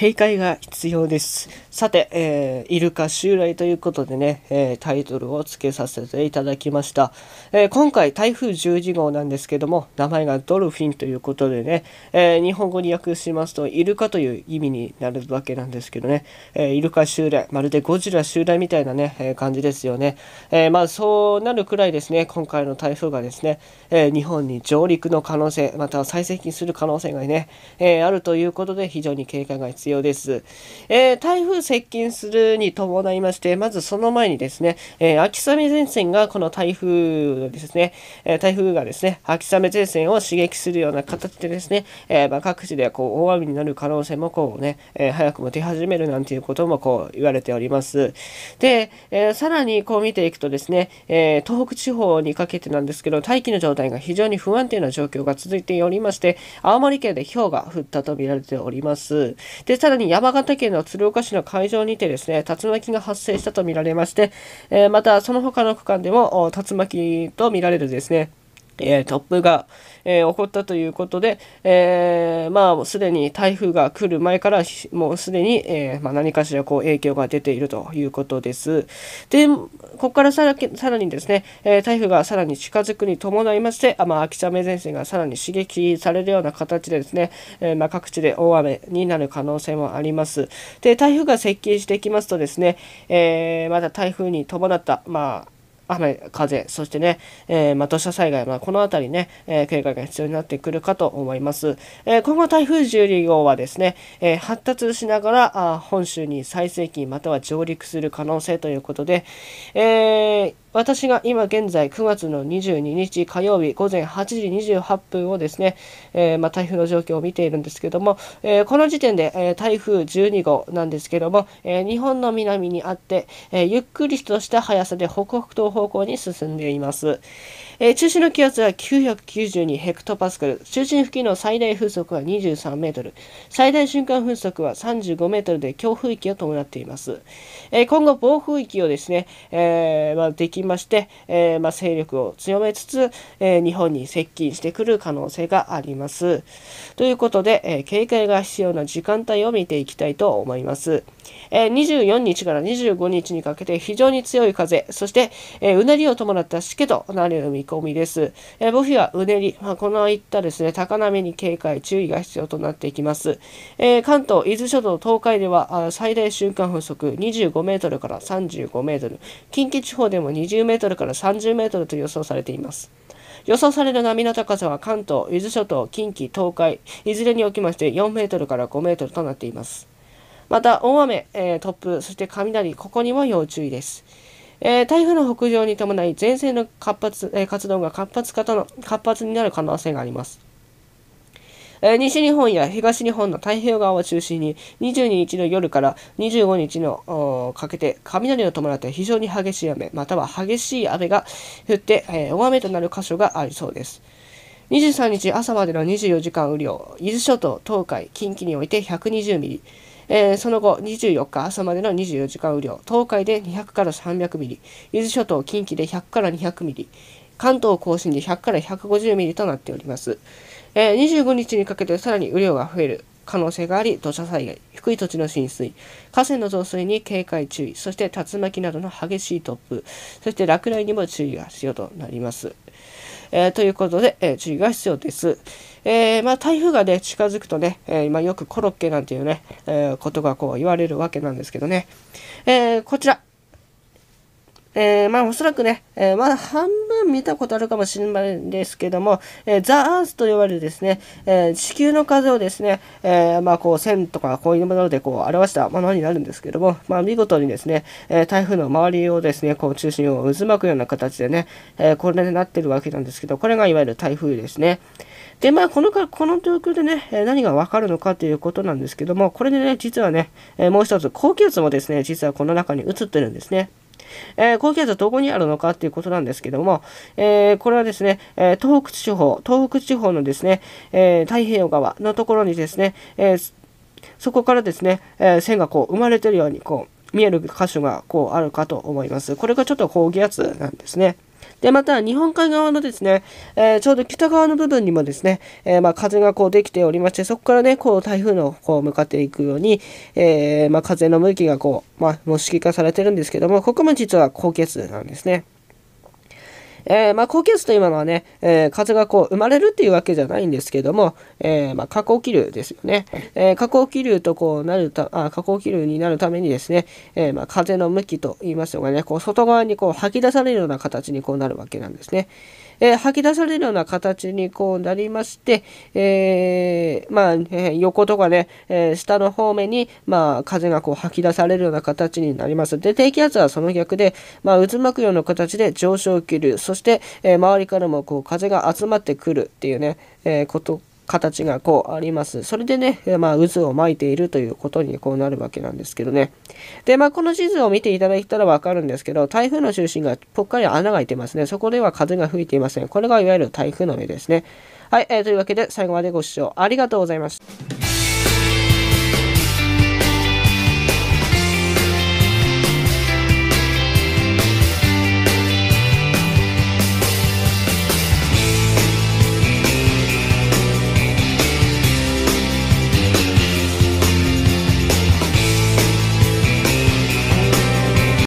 警戒が必要です。さて、えー、イルカ襲来ということでね、えー、タイトルを付けさせていただきました。えー、今回、台風11号なんですけども、名前がドルフィンということでね、え日本語に訳しますと、イルカという意味になるわけなんですけどね、えイルカ襲来、まるでゴジラ襲来みたいなね、え感じですよね。えまあ、そうなるくらいですね、今回の台風がですね、え日本に上陸の可能性、または最接近する可能性がね、えあるということで、非常に警戒が必要要です。えー、台風接近するに伴いまして、まずその前にですね、えー、秋雨前線がこの台風ですね、えー、台風がですね、秋雨前線を刺激するような形でですね、えまあ、各地でこう大雨になる可能性もこうね、え早くも出始めるなんていうこともこう言われております。で、えさらにこう見ていくとですね、え東北地方にかけてなんですけど、大気の状態が非常に不安定な状況が続いておりまして、青森県で氷が降ったと見られております。で、さらに山形県の鶴岡市の海上にてですね、竜巻が発生したとみられまして、えまたその他の区間でも竜巻とみられるですね、えー、突風が、えー、起こったということで、えー、まあ、すでに台風が来る前から、もうすでに、えまあ、何かしらこう影響が出ているということです。で、ここからさらさらにですね、え台風がさらに近づくに伴いまして、あまあ、秋雨前線がさらに刺激されるような形でですね、えまあ、各地で大雨になる可能性もあります。で、台風が接近していきますとですね、えまた台風に伴った、まあ、雨、風、そしてね、えー、まあ、土砂災害、まあ、この辺りね、えー、警戒が必要になってくるかと思います。え今後台風12号はですね、え発達しながらあ本州に最盛期または上陸する可能性ということで、えー私が今現在9月の22日火曜日午前8時28分をですね、えー、まあ、台風の状況を見ているんですけども、えー、この時点で、えー、台風12号なんですけども、え日本の南にあって、えゆっくりとした速さで北北東方向に進んでいます。えー、中心の気圧は992ヘクトパスカル、中心付近の最大風速は23メートル、最大瞬間風速は35メートルで強風域を伴っています。えー、今後、暴風域をですね、えー、まあ、できまして、えまあ、勢力を強めつつ、え日本に接近してくる可能性があります。ということで、え警戒が必要な時間帯を見ていきたいと思います。え24日から25日にかけて非常に強い風、そして、えうなりを伴ったしけとなる見込込みです。えボフィはうねり、まあ、このいったですね、高波に警戒、注意が必要となっていきます。え関東、伊豆諸島、東海では最大瞬間風速25メートルから35メートル、近畿地方でも20メートルから30メートルと予想されています。予想される波の高さは関東、伊豆諸島、近畿、東海、いずれにおきまして4メートルから5メートルとなっています。また、大雨、えー、突風、そして雷、ここにも要注意です。えー、台風の北上に伴い前線の活発、えー、活動が活発化との活発になる可能性があります。えー、西日本や東日本の太平洋側を中心に22日の夜から25日のかけて雷を伴って非常に激しい雨または激しい雨が降って、え大雨となる箇所がありそうです。23日朝までの24時間雨量、伊豆諸島、東海、近畿において120ミリ、えー、その後24日朝までの24時間雨量東海で200から300ミリ伊豆諸島近畿で100から200ミリ関東甲信で100から150ミリとなっております、えー、25日にかけてさらに雨量が増える可能性があり土砂災害低い土地の浸水河川の増水に警戒注意そして竜巻などの激しい突風そして落雷にも注意が必要となりますえということで、え注意が必要です。えー、まあ、台風がね近づくとね、え今、ーよくコロッケなんていうね、えー、ことがこう言われるわけなんですけどね、えこちら、えまあおそらくね、えまあ、半見たことあるかもしれないんですけども、えー、ザ・アースと呼ばれるですね、えー、地球の風をですね、えー、まあ、こう線とかこういうものでこう表したものになるんですけども、まあ、見事にですね、え台風の周りをですね、こう中心を渦巻くような形でね、えこれになってるわけなんですけど、これがいわゆる台風ですね。で、まあ、このか、この状況でね、何がわかるのかということなんですけども、これでね、実はね、もう一つ、高気圧もですね、実はこの中に映ってるんですね。えー、高気圧はどこにあるのかということなんですけども、えー、これはですね、え東北地方、東北地方のですね、え太平洋側のところにですね、えそこからですね、え線がこう生まれてるようにこう見える箇所がこうあるかと思います。これがちょっと高気圧なんですね。で、また、日本海側のですね、えー、ちょうど北側の部分にもですね、えー、まあ、風がこうできておりまして、そこからね、こう台風のこう向かっていくように、えー、まあ、風の向きがこう、まあ、模式化されてるんですけども、ここも実は高気圧なんですね。えー、まあ、高気圧というものはね、えー、風がこう生まれるっていうわけじゃないんですけども、えー、まあ、下降気流ですよね。え下降気流とこうなるたあ下降気流になるためにですね、えまあ、風の向きと言いますのがね、こう外側にこう吐き出されるような形にこうなるわけなんですね。え吐き出されるような形にこうなりまして、えまあ、え横とかね、え下の方面に、まあ、風がこう吐き出されるような形になります。で、低気圧はその逆で、まあ、渦巻くような形で上昇気流、そして、えー、周りからもこう風が集まってくるっていうね、えー、こと形がこうあります。それでね、まあ、渦を巻いているということにこうなるわけなんですけどね。で、まあ、この地図を見ていただいたらわかるんですけど、台風の中心がぽっかり穴が開いてますね。そこでは風が吹いていません。これがいわゆる台風の目ですね。はい、えー、というわけで最後までご視聴ありがとうございました。